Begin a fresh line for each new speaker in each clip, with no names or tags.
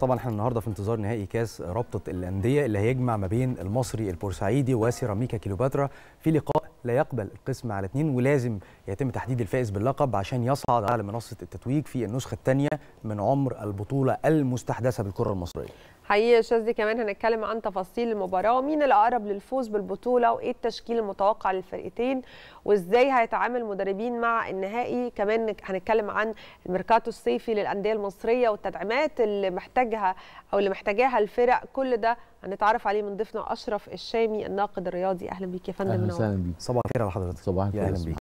طبعا احنا النهارده في انتظار نهائي كاس رابطه الانديه اللي هيجمع ما بين المصري البورسعيدي وسيراميكا كيلوباترا في لقاء لا يقبل القسم على اثنين ولازم يتم تحديد الفائز باللقب عشان يصعد على منصه التتويج في النسخه الثانيه من عمر البطوله المستحدثه بالكره المصريه حقيقي يا شاذلي كمان هنتكلم عن تفاصيل المباراه ومين الاقرب للفوز بالبطوله وايه التشكيل المتوقع للفرقتين وازاي هيتعامل المدربين مع النهائي كمان هنتكلم عن الميركاتو الصيفي للانديه المصريه والتدعيمات اللي محتاجها او اللي محتاجاها الفرق كل ده هنتعرف عليه من ضيفنا اشرف الشامي الناقد الرياضي اهلا بيك يا فندم اهلا وسهلا
بيك صباح الخير على حضرتك صباح الخير اهلا بيك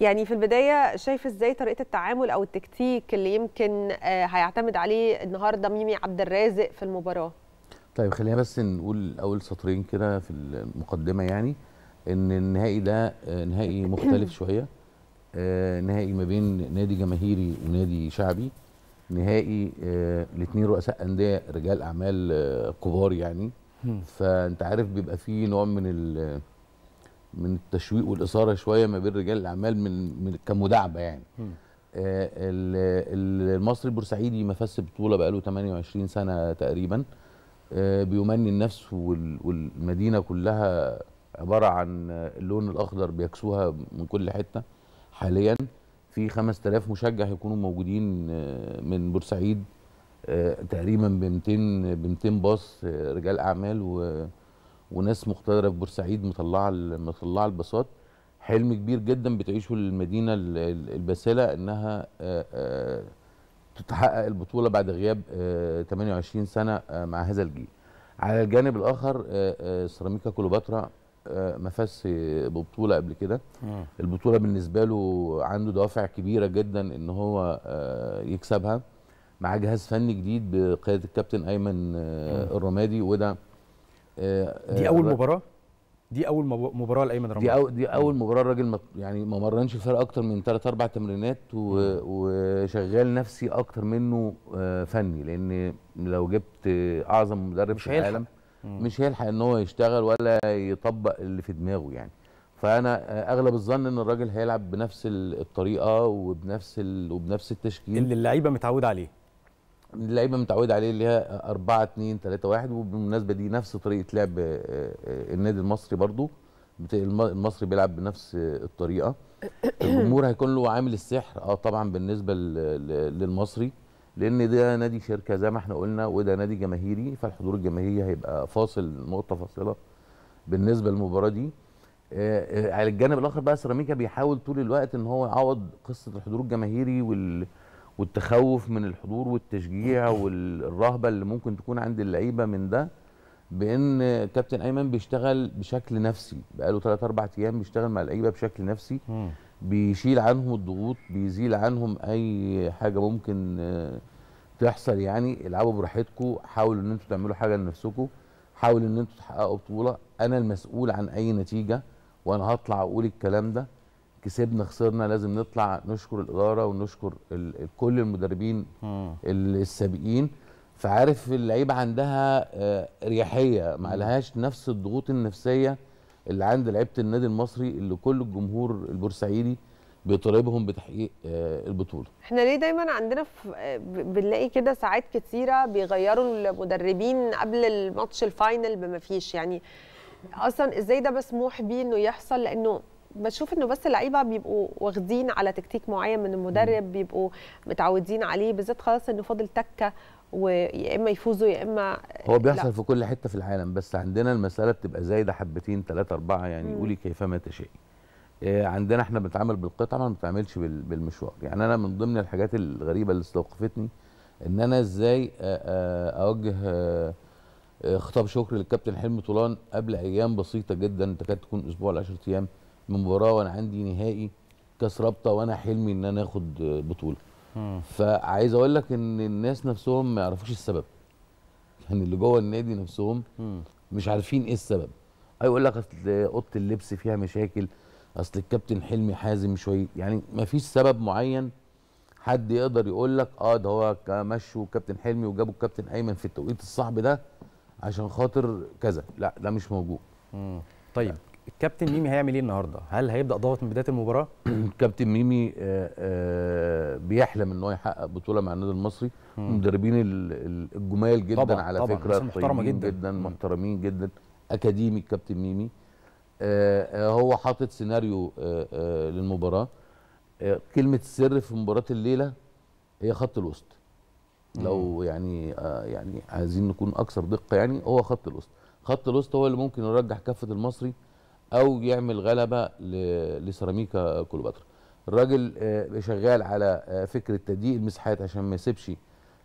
يعني في البدايه شايف ازاي طريقه التعامل او التكتيك اللي يمكن آه، هيعتمد عليه النهارده ميمي عبد الرازق في المباراه
طيب خلينا بس نقول اول سطرين كده في المقدمه يعني ان النهائي ده آه، نهائي مختلف شويه آه، نهائي ما بين نادي جماهيري ونادي شعبي نهائي الاثنين رؤساء انديه رجال اعمال كبار يعني فانت عارف بيبقى فيه نوع من من التشويق والاثاره شويه ما بين رجال الاعمال من, من كمداعبه يعني آه المصري البورسعيدي ما فازش بطوله بقاله 28 سنه تقريبا آه بيمني النفس والمدينه كلها عباره عن آه، اللون الاخضر بيكسوها من كل حته حاليا في 5000 مشجع هيكونوا موجودين آه، من بورسعيد آه، تقريبا ب 200 ب 200 باص رجال اعمال و وناس مقتدره في بورسعيد مطلعه مطلعه البساط حلم كبير جدا بتعيشه المدينه الباسله انها آه، آه، تتحقق البطوله بعد غياب 28 آه، سنه مع هذا الجيل. على الجانب الاخر سيراميكا كليوباترا ما فاز ببطوله قبل كده البطوله بالنسبه له عنده دوافع كبيره جدا ان هو يكسبها مع جهاز فني جديد بقياده الكابتن ايمن الرمادي وده آه، دي آه، اول مباراه
دي اول مباراه لايمن رمضان دي اول دي
اول مباراه الراجل يعني ما مرنش فرق اكتر من 3 4 تمرينات وشغال نفسي اكتر منه آه، فني لان لو جبت اعظم مدرب في العالم مش هيلحق ان هو يشتغل ولا يطبق اللي في دماغه يعني فانا اغلب الظن ان الراجل هيلعب بنفس الطريقه وبنفس وبنفس التشكيل اللي اللعيبه متعوده عليه اللعيبه متعوده عليه اللي هي 4 2 3 1 وبالمناسبه دي نفس طريقه لعب آه، آه، النادي المصري برضو المصري بيلعب بنفس الطريقه الجمهور هيكون له عامل السحر اه طبعا بالنسبه للمصري لان ده نادي شركه زي ما احنا قلنا وده نادي جماهيري فالحضور الجماهيري هيبقى فاصل نقطه فاصله بالنسبه للمباراه دي آه، على الجانب الاخر بقى سيراميكا بيحاول طول الوقت ان هو يعوض قصه الحضور الجماهيري وال والتخوف من الحضور والتشجيع والرهبه اللي ممكن تكون عند اللعيبه من ده بان كابتن ايمن بيشتغل بشكل نفسي بقاله 3 4 ايام بيشتغل مع اللعيبه بشكل نفسي بيشيل عنهم الضغوط بيزيل عنهم اي حاجه ممكن آه، تحصل يعني العبوا براحتكم حاولوا ان انتوا تعملوا حاجه لنفسكم حاولوا ان انتوا تحققوا بطوله انا المسؤول عن اي نتيجه وانا هطلع اقول الكلام ده كسبنا خسرنا لازم نطلع نشكر الاداره ونشكر كل المدربين السابقين فعارف اللعيبه عندها اريحيه آه، ما لهاش نفس الضغوط النفسيه اللي عند لعيبه النادي المصري اللي كل الجمهور البورسعيدي بيطالبهم بتحقيق آه، البطوله.
احنا ليه دايما عندنا بنلاقي كده ساعات كتيره بيغيروا المدربين قبل الماتش الفاينل بما فيش يعني اصلا ازاي ده مسموح بيه انه يحصل لانه بشوف انه بس اللعيبه بيبقوا واخدين على تكتيك معين من المدرب بيبقوا متعودين عليه بالذات خلاص انه فاضل تكه ويا اما يفوزوا يا اما
هو بيحصل لا. في كل حته في العالم بس عندنا المساله بتبقى زايده حبتين ثلاثه اربعه يعني قولي كيفما تشائي آه، عندنا احنا بنتعامل بالقطعه ما بنتعاملش بالمشوار يعني انا من ضمن الحاجات الغريبه اللي استوقفتني ان انا ازاي اوجه آه، آه، خطاب شكر للكابتن حلمي طولان قبل ايام بسيطه جدا تكاد تكون اسبوع ل 10 ايام من مباراه وانا عندي نهائي كاس رابطه وانا حلمي ان انا اخد بطوله فعايز اقول لك ان الناس نفسهم ما يعرفوش السبب يعني اللي جوه النادي نفسهم مش عارفين ايه السبب هيقول لك اصل اوضه اللبس فيها مشاكل اصل الكابتن حلمي حازم شويه يعني ما فيش سبب معين حد يقدر يقول لك اه ده هو مشوا كابتن حلمي وجابوا الكابتن ايمن في التوقيت الصعب ده عشان خاطر كذا لا ده مش موجود طيب الكابتن ميمي هيعمل ايه النهارده؟ هل هيبدا ضاغط من بدايه المباراه؟ الكابتن ميمي آه، آه، بيحلم ان هو يحقق بطوله مع النادي المصري المدربين الجمال جدا طبعًا على طبعًا فكره محترمه جدا جدا محترمين جدا اكاديمي الكابتن ميمي آه، هو حاطط سيناريو للمباراه كلمه السر في مباراه الليله هي خط الوسط لو يعني يعني عايزين نكون اكثر دقه يعني هو خط الوسط خط الوسط هو اللي ممكن يرجح كفه المصري او يعمل غلبه لسيراميكا كليوباترا الراجل آه، شغال على آه، فكره تضييق المساحات عشان ما يسيبش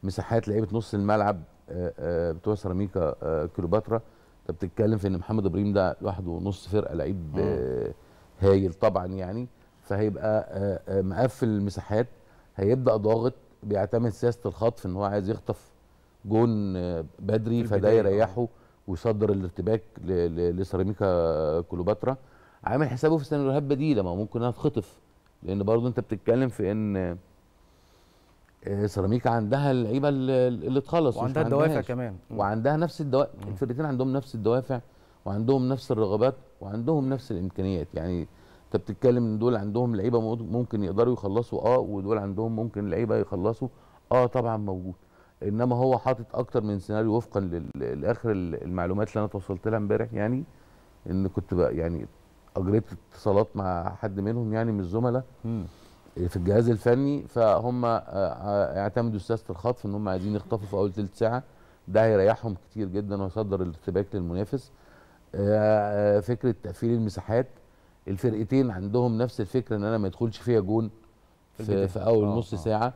مساحات لعيبه نص الملعب آه، بتوع سيراميكا كليوباترا انت بتتكلم في ان محمد ابراهيم ده لوحده نص فرقه لعيب هايل طبعا يعني فهيبقى مقفل المساحات هيبدا ضاغط بيعتمد سياسه الخطف ان هو عايز يخطف جون بدري فده يريحه ويصدر الارتباك لسيراميكا كليوباترا عامل حسابه في سيناريوهات بديله ما ممكن انها تخطف لان برضه انت بتتكلم في ان آه، سيراميكا عندها اللعيبه اللي تخلص وعندها الدوافع كمان وعندها نفس الدوافع الفرقتين عندهم نفس الدوافع وعندهم نفس الرغبات وعندهم نفس الامكانيات يعني انت بتتكلم ان دول عندهم لعيبه ممكن يقدروا يخلصوا اه ودول عندهم ممكن لعيبه يخلصوا اه طبعا موجود انما هو حاطط اكتر من سيناريو وفقا لاخر المعلومات اللي انا توصلت لها امبارح يعني ان كنت بقى يعني اجريت اتصالات مع حد منهم يعني من الزملاء في الجهاز الفني فهم آه، آه، اعتمدوا سياسه الخطف ان هم عايزين يخطفوا في اول ثلث ساعه ده هيريحهم كتير جدا ويصدر الارتباك للمنافس آه، فكره تقفيل المساحات الفرقتين عندهم نفس الفكره ان انا ما يدخلش فيها جون في, في اول نص ساعه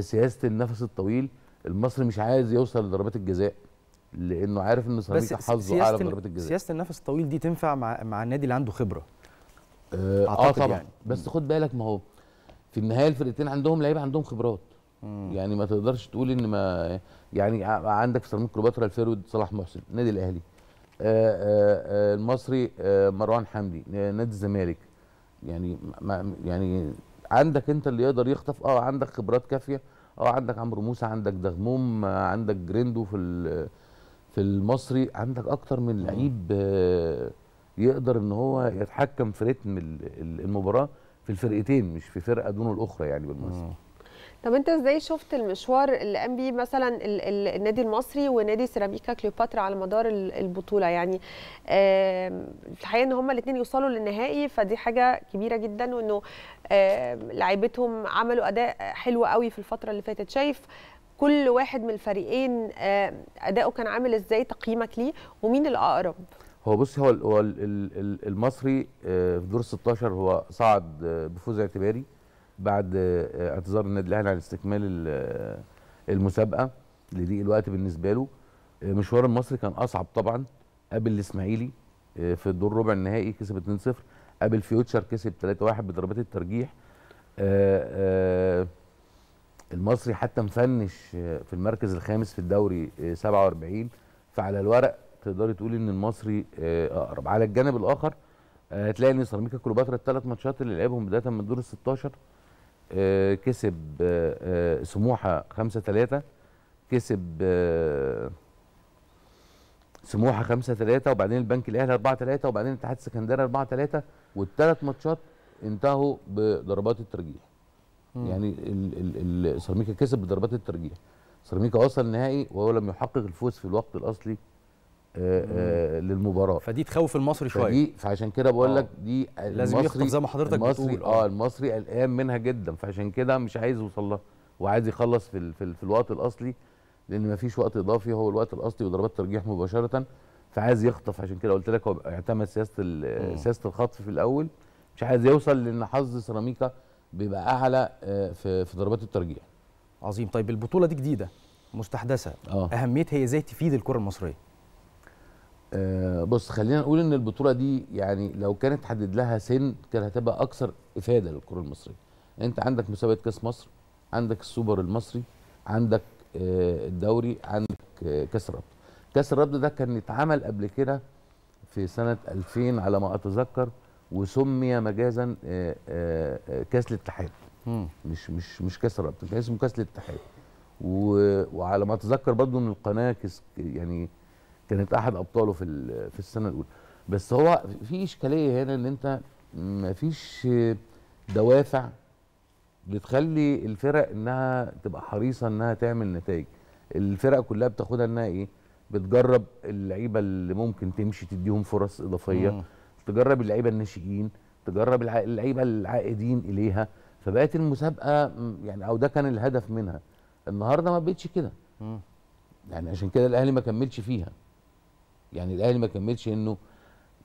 سياسه النفس الطويل المصري مش عايز يوصل لضربات الجزاء لانه عارف ان سيراميكا حظه اعلى من ضربات الجزاء
سياسه النفس الطويل دي تنفع مع مع النادي اللي عنده خبره
اه, آه طبعا يعني. بس خد بالك ما هو في النهايه الفرقتين عندهم لعيبه عندهم خبرات مم. يعني ما تقدرش تقول ان ما يعني عندك في سيراميكا كليوباترا الفيرود صلاح محسن النادي الاهلي آآ آه، آآ آه، آه، المصري آآ مروان حمدي نادي الزمالك يعني يعني عندك انت اللي يقدر يخطف اه عندك خبرات كافيه اه عندك عمرو موسى عندك دغموم عندك جريندو في في المصري عندك اكتر من لعيب آه، يقدر ان هو يتحكم في رتم المباراه في الفرقتين مش في فرقه دون الاخرى يعني بالمناسبه
طب انت ازاي شفت المشوار اللي قام بيه مثلا النادي المصري ونادي سيراميكا كليوباترا على مدار البطوله يعني في الحقيقه ان هما الاثنين يوصلوا للنهائي فدي حاجه كبيره جدا وانه لعيبتهم عملوا اداء حلو قوي في الفتره اللي فاتت شايف كل واحد من الفريقين اداؤه كان عامل ازاي تقييمك ليه ومين الاقرب
هو بص هو المصري آه، في دور 16 هو صعد آه، بفوز اعتباري بعد آه، اعتذار النادي الاهلي عن استكمال آه، المسابقه لضيق الوقت بالنسبه له آه، مشوار المصري كان اصعب طبعا قابل الاسماعيلي في الدور ربع النهائي كسب 2-0 قابل فيوتشر كسب 3-1 بضربات الترجيح المصري حتى مفنش في المركز الخامس في الدوري 47 فعلى الورق تقدري تقولي ان المصري اقرب على الجانب الاخر هتلاقي ان سيراميكا كليوباترا الثلاث ماتشات اللي لعبهم بدايه من الدور ال 16 آه، كسب آه، آه، سموحه 5 3 كسب سموحه 5 3 وبعدين البنك الاهلي 4 3 وبعدين اتحاد السكندري 4 3 والثلاث ماتشات انتهوا بضربات الترجيح مم. يعني سيراميكا كسب بضربات الترجيح سيراميكا وصل النهائي وهو لم يحقق الفوز في الوقت الاصلي آه، آه، للمباراه فدي تخوف المصري شويه فدي فعشان كده بقول لك آه. دي لازم يخطف زي ما حضرتك المصري بتقول اه المصري قلقان منها جدا فعشان كده مش عايز يوصل لها وعايز يخلص في, في, في الوقت الاصلي لان ما فيش وقت اضافي هو الوقت الاصلي وضربات ترجيح مباشره فعايز يخطف عشان كده قلت لك هو اعتمد سياسه سياسه الخطف في الاول مش عايز يوصل لان حظ سيراميكا بيبقى اعلى في في ضربات الترجيح عظيم طيب البطوله دي جديده مستحدثه أوه. اهميتها هي ازاي تفيد الكره المصريه آه بص خلينا نقول ان البطوله دي يعني لو كانت حدد لها سن كانت هتبقى اكثر افاده للكره المصريه انت عندك مسابقه كاس مصر عندك السوبر المصري عندك آه الدوري عندك آه كاس الرابطه كاس الرابطه ده كان اتعمل قبل كده في سنه 2000 على ما اتذكر وسمي مجازا آه، آه، آه، كاس الاتحاد مش مش مش كاس الرابطه كان اسمه كاس الاتحاد وعلى ما اتذكر برضه ان القناه يعني كانت احد ابطاله في في السنه الاولى بس هو في اشكاليه هنا ان انت مفيش دوافع بتخلي الفرق انها تبقى حريصه انها تعمل نتائج الفرق كلها بتاخدها انها ايه بتجرب اللعيبه اللي ممكن تمشي تديهم فرص اضافيه مم. تجرب اللعيبه الناشئين تجرب اللعيبه العائدين اليها فبقت المسابقه يعني او ده كان الهدف منها النهارده ما بقتش كده يعني عشان كده الاهلي ما كملش فيها يعني الاهلي ما كملش انه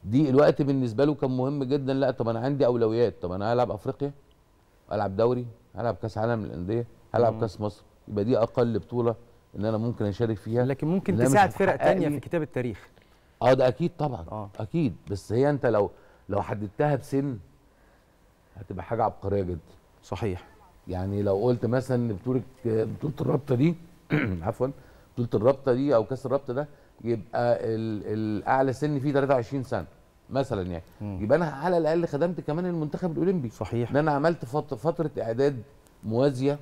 دي الوقت بالنسبه له كان مهم جدا لا طب انا عندي اولويات طب انا هلعب افريقيا العب دوري هلعب كاس عالم للانديه هلعب كاس مصر يبقى دي اقل بطوله ان انا ممكن اشارك فيها لكن ممكن تساعد فرق تانية في كتاب التاريخ اه ده اكيد طبعا آه. اكيد بس هي انت لو لو حددتها بسن هتبقى حاجه عبقريه جدا صحيح يعني لو قلت مثلا بطوله بطوله الرابطه دي عفوا بطوله الرابطه دي او كاس الرابطه ده يبقى الاعلى سن فيه 23 سنه مثلا يعني مم. يبقى انا على الاقل خدمت كمان المنتخب الاولمبي صحيح ان انا عملت فتره اعداد موازيه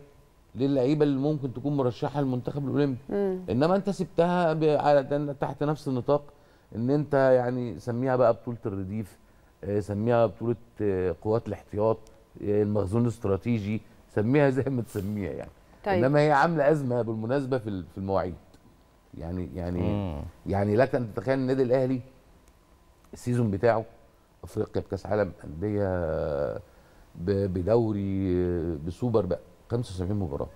للعيبه اللي ممكن تكون مرشحه للمنتخب الاولمبي مم. انما انت سبتها على تحت نفس النطاق ان انت يعني سميها بقى بطوله الرديف آه، سميها بطوله آه، قوات الاحتياط آه، المخزون الاستراتيجي سميها زي ما تسميها يعني طيب. انما هي عامله ازمه بالمناسبه في المواعيد يعني يعني مم. يعني لك ان تتخيل النادي الاهلي السيزون بتاعه افريقيا بكاس عالم انديه بدوري بسوبر بقى 75 مباراه